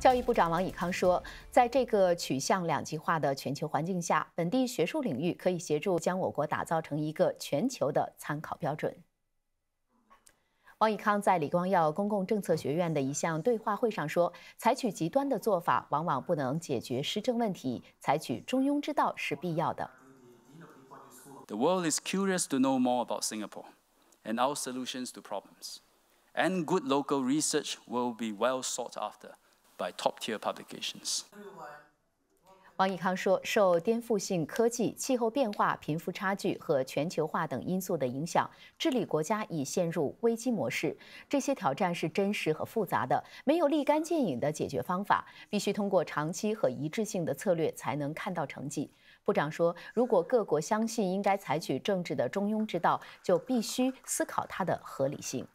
教育部长王以康说，在这个取向两极化的全球环境下，本地学术领域可以协助将我国打造成一个全球的参考标准。王以康在李光耀公共政策学院的一项对话会上说：“采取极端的做法往往不能解决施政问题，采取中庸之道是必要的。” The world is curious to know more about Singapore and our solutions to problems, and good local research will be well sought after. by top tier publications. 王毅康说：“受颠覆性科技、气候变化、贫富差距和全球化等因素的影响，治理国家已陷入危机模式。这些挑战是真实和复杂的，没有立竿见影的解决方法，必须通过长期和一致性的策略才能看到成绩。”部长说：“如果各国相信应该采取政治的中庸之道，就必须思考它的合理性。”